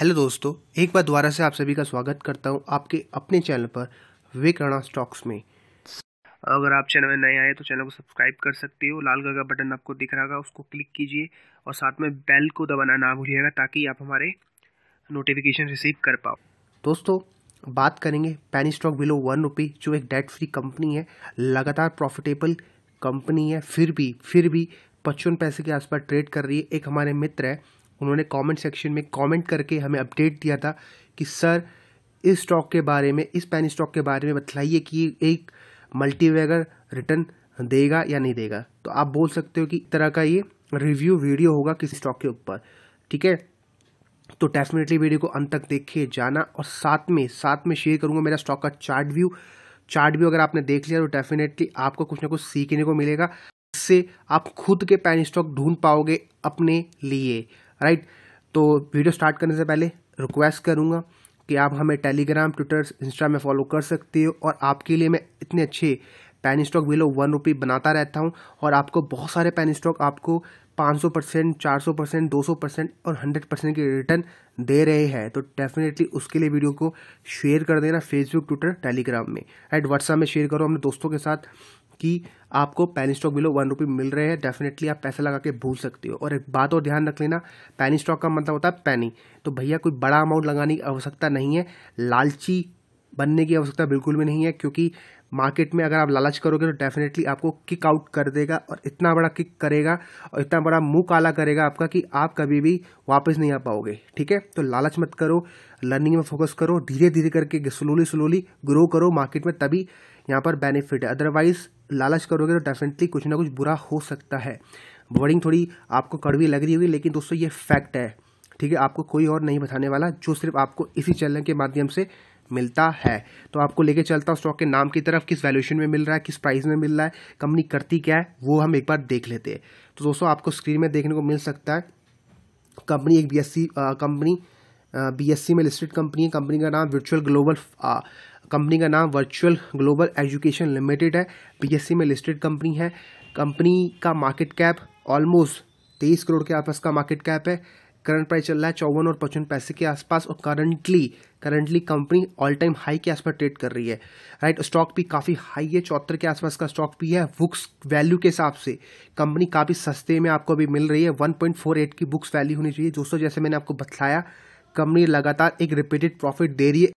hello दोस्तों एक बार दोबारा से आप सभी का स्वागत करता हूं आपके अपने चैनल पर विवेक राणा स्टॉक्स में अगर आप चैनल में नए आए तो चैनल को सब्सक्राइब कर सकते हो लाल कलर का बटन आपको दिख रहा होगा उसको क्लिक कीजिए और साथ में बेल को दबाना ना भूलिएगा ताकि आप हमारे नोटिफिकेशन रिसीव कर पाओ दोस्तों बात करेंगे पैनी स्टॉक बिलो वन रुपी जो एक डेट फ्री कंपनी है लगातार प्रॉफिटेबल कंपनी है फिर भी फिर भी पचपन पैसे के आसपास ट्रेड कर रही है एक हमारे मित्र है उन्होंने कमेंट सेक्शन में कमेंट करके हमें अपडेट दिया था कि सर इस स्टॉक के बारे में इस पैन स्टॉक के बारे में बतलाइए कि एक मल्टीवेगर रिटर्न देगा या नहीं देगा तो आप बोल सकते हो कि तरह का ये रिव्यू वीडियो होगा किसी स्टॉक के ऊपर ठीक है तो डेफिनेटली वीडियो को अंत तक देखिए जाना और साथ में साथ में शेयर करूँगा मेरा स्टॉक का चार्ट व्यू चार्ट व्यू अगर आपने देख लिया तो डेफिनेटली आपको कुछ ना कुछ सीखने को मिलेगा इससे आप खुद के पैन स्टॉक ढूंढ पाओगे अपने लिए राइट तो वीडियो स्टार्ट करने से पहले रिक्वेस्ट करूँगा कि आप हमें टेलीग्राम ट्विटर इंस्टा में फॉलो कर सकते हो और आपके लिए मैं इतने अच्छे penny stock below one rupee बनाता रहता हूँ और आपको बहुत सारे पेन स्टॉक आपको 500 परसेंट चार परसेंट दो परसेंट और हंड्रेड परसेंट के रिटर्न दे रहे हैं तो डेफिनेटली उसके लिए वीडियो को शेयर कर देना फेसबुक ट्विटर टेलीग्राम में एंड व्हाट्सएप में शेयर करो अपने दोस्तों के साथ कि आपको penny stock below one rupee मिल रहे हैं डेफिनेटली आप पैसा लगा के भूल सकते हो और एक बात और ध्यान रख लेना पैनी स्टॉक का मतलब होता है पैनी तो भैया कोई बड़ा अमाउंट लगाने की आवश्यकता नहीं है लालची बनने की आवश्यकता बिल्कुल भी नहीं है क्योंकि मार्केट में अगर आप लालच करोगे तो डेफिनेटली आपको किक आउट कर देगा और इतना बड़ा किक करेगा और इतना बड़ा मुंह काला करेगा आपका कि आप कभी भी वापस नहीं आ पाओगे ठीक है तो लालच मत करो लर्निंग में फोकस करो धीरे धीरे करके स्लोली स्लोली ग्रो करो मार्केट में तभी यहाँ पर बेनिफिट है अदरवाइज लालच करोगे तो डेफिनेटली कुछ ना कुछ बुरा हो सकता है वर्डिंग थोड़ी आपको कड़वी लग रही होगी लेकिन दोस्तों ये फैक्ट है ठीक है आपको कोई और नहीं बताने वाला जो सिर्फ आपको इसी चैनल के माध्यम से मिलता है तो आपको लेके चलता हूँ स्टॉक के नाम की तरफ किस वैल्यूएशन में मिल रहा है किस प्राइस में मिल रहा है कंपनी करती क्या है वो हम एक बार देख लेते हैं तो दोस्तों आपको स्क्रीन में देखने को मिल सकता है कंपनी एक बीएससी कंपनी बीएससी में लिस्टेड कंपनी है कंपनी का नाम वर्चुअल ग्लोबल कंपनी का नाम वर्चुअल ग्लोबल एजुकेशन लिमिटेड है बीएससी e में लिस्टेड कंपनी है कंपनी का मार्केट कैप ऑलमोस्ट तेईस करोड़ के आसपास का मार्केट कैप है करंट प्राइस चल रहा है चौवन और पचपन पैसे के आसपास और currently currently company all time high के आसपास ट्रेड कर रही है राइट स्टॉक भी काफ़ी हाई है चौहत्तर के आसपास का स्टॉक भी है बुक्स वैल्यू के हिसाब से कंपनी काफ़ी सस्ते में आपको अभी मिल रही है एट की बुक्स वैल्यू होनी चाहिए दोस्तों जैसे मैंने आपको बताया कंपनी लगातार एक रिपीटेड प्रॉफिट दे रही है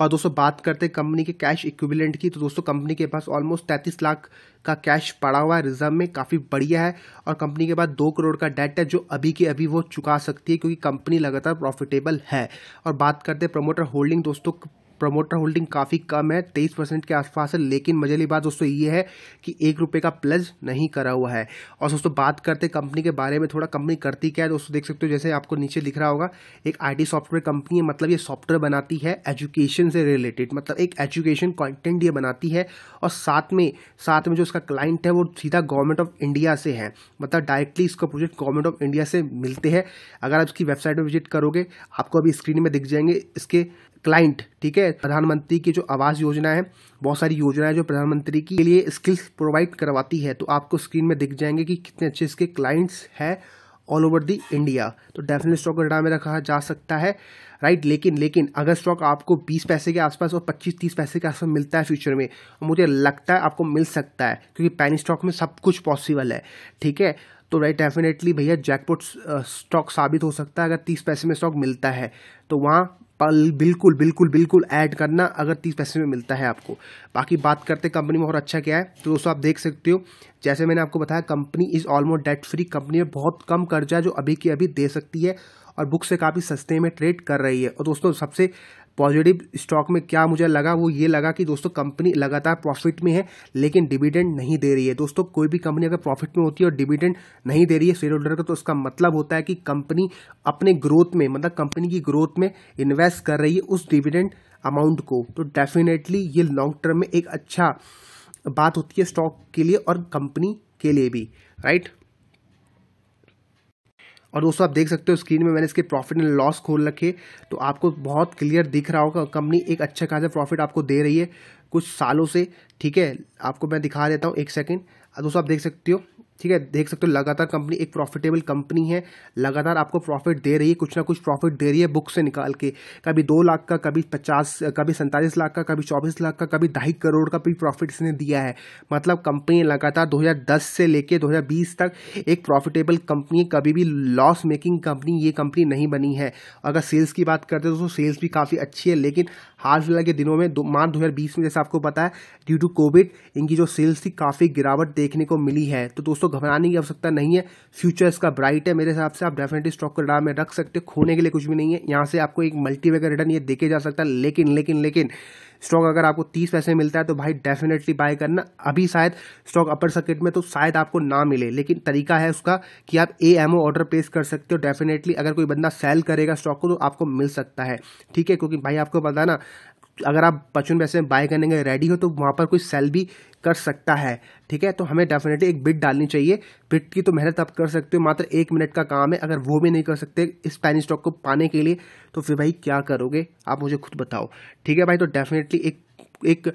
और दोस्तों बात करते हैं कंपनी के कैश इक्विवेलेंट की तो दोस्तों कंपनी के पास ऑलमोस्ट तैंतीस लाख का कैश पड़ा हुआ है रिजर्व में काफ़ी बढ़िया है और कंपनी के पास दो करोड़ का डेट है जो अभी के अभी वो चुका सकती है क्योंकि कंपनी लगातार प्रॉफिटेबल है और बात करते हैं प्रमोटर होल्डिंग दोस्तों प्रमोटर होल्डिंग काफ़ी कम है तेईस परसेंट के आसपास है लेकिन मजे बात दोस्तों ये है कि एक रुपये का प्लस नहीं करा हुआ है और दोस्तों बात करते कंपनी के बारे में थोड़ा कंपनी करती क्या है दोस्तों देख सकते हो जैसे आपको नीचे दिख रहा होगा एक आईटी सॉफ्टवेयर कंपनी है मतलब ये सॉफ्टवेयर बनाती है एजुकेशन से रिलेटेड मतलब एक एजुकेशन कॉन्टेंट ये बनाती है और साथ में साथ में जो उसका क्लाइंट है वो सीधा गवर्नमेंट ऑफ इंडिया से है मतलब डायरेक्टली इसका प्रोजेक्ट गवर्नमेंट ऑफ इंडिया से मिलते हैं अगर आप इसकी वेबसाइट पर विजिट करोगे आपको अभी स्क्रीन में दिख जाएंगे इसके क्लाइंट ठीक है प्रधानमंत्री की जो आवास योजना है बहुत सारी योजनाएं जो प्रधानमंत्री की के लिए स्किल्स प्रोवाइड करवाती है तो आपको स्क्रीन में दिख जाएंगे कि कितने अच्छे इसके क्लाइंट्स हैं ऑल ओवर दी इंडिया तो डेफिनेट स्टॉक डाटा में रखा जा सकता है राइट लेकिन लेकिन अगर स्टॉक आपको 20 पैसे के आसपास और 25-30 पैसे के आसपास मिलता है फ्यूचर में और तो मुझे लगता है आपको मिल सकता है क्योंकि पैनी स्टॉक में सब कुछ पॉसिबल है ठीक है तो राइट डेफिनेटली भैया जैकपॉट स्टॉक साबित हो सकता है अगर तीस पैसे में स्टॉक मिलता है तो वहाँ पल बिल्कुल बिल्कुल बिल्कुल ऐड करना अगर तीस पैसे में मिलता है आपको बाकी बात करते हैं कंपनी में और अच्छा क्या है तो दोस्तों आप देख सकते हो जैसे मैंने आपको बताया company is almost debt free company में बहुत कम कर्जा जो अभी की अभी दे सकती है और बुक से काफ़ी सस्ते में ट्रेड कर रही है और दोस्तों सबसे पॉजिटिव स्टॉक में क्या मुझे लगा वो ये लगा कि दोस्तों कंपनी लगातार प्रॉफिट में है लेकिन डिविडेंड नहीं दे रही है दोस्तों कोई भी कंपनी अगर प्रॉफिट में होती है और डिविडेंड नहीं दे रही है शेयर होल्डर का तो उसका मतलब होता है कि कंपनी अपने ग्रोथ में मतलब कंपनी की ग्रोथ में इन्वेस्ट कर रही है उस डिविडेंड अमाउंट को तो डेफिनेटली ये लॉन्ग टर्म में एक अच्छा बात होती है स्टॉक के लिए और कंपनी के लिए भी राइट और दोस्तों आप देख सकते हो स्क्रीन में मैंने इसके प्रॉफिट एंड लॉस खोल रखे तो आपको बहुत क्लियर दिख रहा होगा कंपनी एक अच्छा खासा प्रॉफिट आपको दे रही है कुछ सालों से ठीक है आपको मैं दिखा देता हूँ एक सेकेंड दोस्तों आप देख सकते हो ठीक है देख सकते हो लगातार कंपनी एक प्रॉफिटेबल कंपनी है लगातार आपको प्रॉफिट दे रही है कुछ ना कुछ प्रॉफिट दे रही है बुक से निकाल के कभी दो लाख का कभी पचास कभी सैंतालीस लाख का कभी चौबीस लाख का कभी ढाई करोड़ का भी प्रॉफिट इसने दिया है मतलब कंपनी लगातार 2010 से लेके 2020 तक एक प्रॉफिटेबल कंपनी कभी भी लॉस मेकिंग कंपनी ये कंपनी नहीं बनी है अगर सेल्स की बात करते हैं तो सेल्स भी काफ़ी अच्छी है लेकिन हाल फिलहाल के दिनों में मार्च बीस में जैसे आपको पता है ड्यू टू कोविड इनकी जो सेल्स थी काफ़ी गिरावट देखने को मिली है तो दोस्तों घबराने की आवश्यकता नहीं है फ्यूचर इसका ब्राइट है मेरे हिसाब से आप डेफिनेटली स्टॉक को में रख सकते हो खोने के लिए कुछ भी नहीं है यहाँ से आपको एक मल्टीवेगर रिटर्न ये देखे जा सकता है लेकिन लेकिन लेकिन स्टॉक अगर आपको तीस पैसे मिलता है तो भाई डेफिनेटली बाय करना अभी शायद स्टॉक अपर सर्किट में तो शायद आपको ना मिले लेकिन तरीका है उसका कि आप ए एम ऑर्डर प्लेस कर सकते हो डेफिनेटली अगर कोई बंदा सेल करेगा स्टॉक को तो आपको मिल सकता है ठीक है क्योंकि भाई आपको पता ना अगर आप पचपन पैसे में बाय करने के रेडी हो तो वहाँ पर कोई सेल भी कर सकता है ठीक है तो हमें डेफिनेटली एक बिट डालनी चाहिए बिट की तो मेहनत आप कर सकते हो मात्र एक मिनट का काम है अगर वो भी नहीं कर सकते इस पैनी स्टॉक को पाने के लिए तो फिर भाई क्या करोगे आप मुझे खुद बताओ ठीक है भाई तो डेफिनेटली एक एक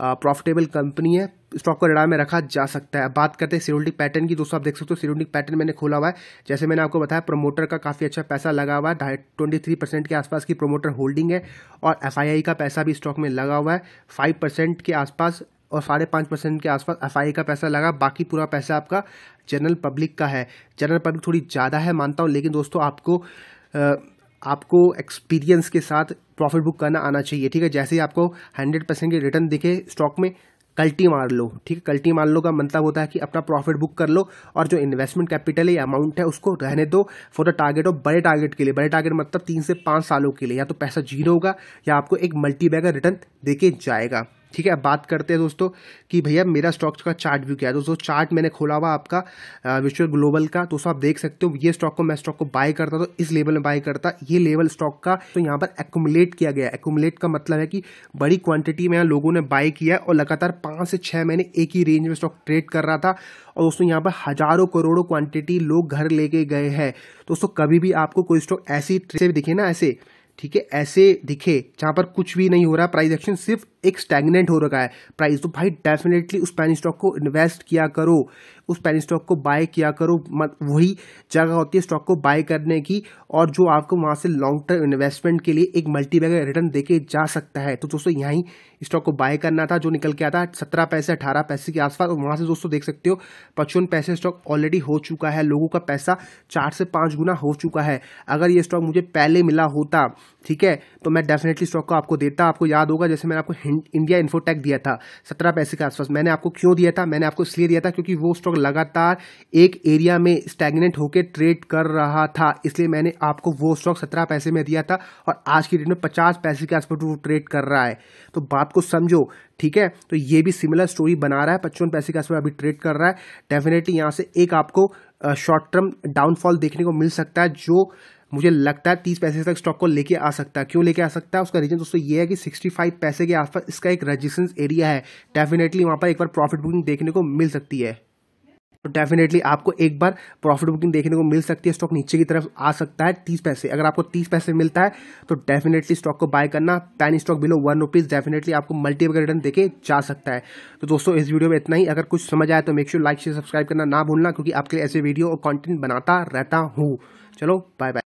प्रॉफिटेबल कंपनी है स्टॉक को रडार में रखा जा सकता है बात करते हैं सिरोल्डिक पैटर्न की दोस्तों आप देख सकते हो सिरोल्डिक पैटर्न मैंने खोला हुआ है जैसे मैंने आपको बताया प्रोमोटर का काफ़ी अच्छा पैसा लगा हुआ है ढाई ट्वेंटी थ्री परसेंट के आसपास की प्रोमोटर होल्डिंग है और एफ का पैसा भी स्टॉक में लगा हुआ है फाइव परसेंट के आसपास और साढ़े पाँच परसेंट के आसपास एफ का पैसा लगा बाकी पूरा पैसा आपका जनरल पब्लिक का है जनरल पब्लिक थोड़ी ज़्यादा है मानता हूँ लेकिन दोस्तों आपको आपको एक्सपीरियंस के साथ प्रॉफिट बुक करना आना चाहिए ठीक है जैसे ही आपको 100 परसेंट के रिटर्न दिखे स्टॉक में कल्टी मार लो ठीक है कल्टी मार लो का मतलब होता है कि अपना प्रॉफिट बुक कर लो और जो इन्वेस्टमेंट कैपिटल है या अमाउंट है उसको रहने दो फॉर द टारगेट ऑफ बड़े टारगेट के लिए बड़े टारगेट मतलब तीन से पाँच सालों के लिए या तो पैसा जीरो होगा या आपको एक मल्टी बैगर रिटर्न देके जाएगा ठीक है अब बात करते हैं दोस्तों कि भैया मेरा स्टॉक्स का चार्ट व्यू क्या है दोस्तों चार्ट मैंने खोला हुआ आपका विश्व ग्लोबल का दोस्तों आप देख सकते हो ये स्टॉक को मैं स्टॉक को बाय करता तो इस लेवल में बाय करता ये लेवल स्टॉक का तो यहाँ पर एकुमुलेट किया गया एकुमुलेट का मतलब है कि बड़ी क्वांटिटी में यहाँ लोगों ने बाय किया और लगातार पाँच से छः महीने एक ही रेंज में स्टॉक ट्रेड कर रहा था और दोस्तों यहाँ पर हजारों करोड़ों क्वांटिटी लोग घर लेके गए हैं दोस्तों कभी भी आपको कोई स्टॉक ऐसी दिखे ना ऐसे ठीक है ऐसे दिखे जहाँ पर कुछ भी नहीं हो रहा प्राइस एक्शन सिर्फ एक स्टैगनेंट हो रखा है प्राइस तो भाई डेफिनेटली उस पैनी स्टॉक को इन्वेस्ट किया करो उस पैनी स्टॉक को बाय किया करो मत वही जगह होती है स्टॉक को बाय करने की और जो आपको वहाँ से लॉन्ग टर्म इन्वेस्टमेंट के लिए एक मल्टी बैगर रिटर्न देके जा सकता है तो दोस्तों यहीं स्टॉक को बाय करना था जो निकल के आता है सत्रह पैसे अठारह पैसे के आसपास और वहाँ से दोस्तों देख सकते हो पचपन पैसे स्टॉक ऑलरेडी हो चुका है लोगों का पैसा चार से पाँच गुना हो चुका है अगर ये स्टॉक मुझे पहले मिला होता ठीक है तो मैं डेफिनेटली स्टॉक को आपको देता आपको याद होगा जैसे मैंने आपको इंडिया इन्फोटेक दिया था सत्रह पैसे के आसपास मैंने आपको क्यों दिया था मैंने आपको इसलिए दिया था क्योंकि वो स्टॉक लगातार एक एरिया में स्टैग्नेंट होकर ट्रेड कर रहा था इसलिए मैंने आपको वो स्टॉक सत्रह पैसे में दिया था और आज की डेट में पचास पैसे के आसपास वो ट्रेड कर रहा है तो बात को समझो ठीक है तो ये भी सिमिलर स्टोरी बना रहा है पचपन पैसे के आसपास अभी ट्रेड कर रहा है डेफिनेटली यहाँ से एक आपको शॉर्ट टर्म डाउनफॉल देखने को मिल सकता है जो मुझे लगता है तीस पैसे तक स्टॉक को लेके आ सकता है क्यों लेके आ सकता है उसका रीजन दोस्तों ये है कि सिक्सटी फाइव पैसे के आसपास इसका एक रजिस्टेंस एरिया है डेफिनेटली वहाँ पर एक बार प्रॉफिट बुकिंग देखने को मिल सकती है तो डेफिनेटली आपको एक बार प्रॉफिट बुकिंग देखने को मिल सकती है स्टॉक नीचे की तरफ आ सकता है तीस पैसे अगर आपको तीस पैसे मिलता है तो डेफिनेटली स्टॉक को बाय करना penny stock below one rupees definitely आपको मल्टीपल रिटर्न देके जा सकता है तो दोस्तों इस वीडियो में इतना ही अगर कुछ समझ आए तो make sure like share subscribe करना ना भूलना क्योंकि आपके लिए ऐसे वीडियो और कॉन्टेंट बनाता रहता हूँ चलो बाय बाय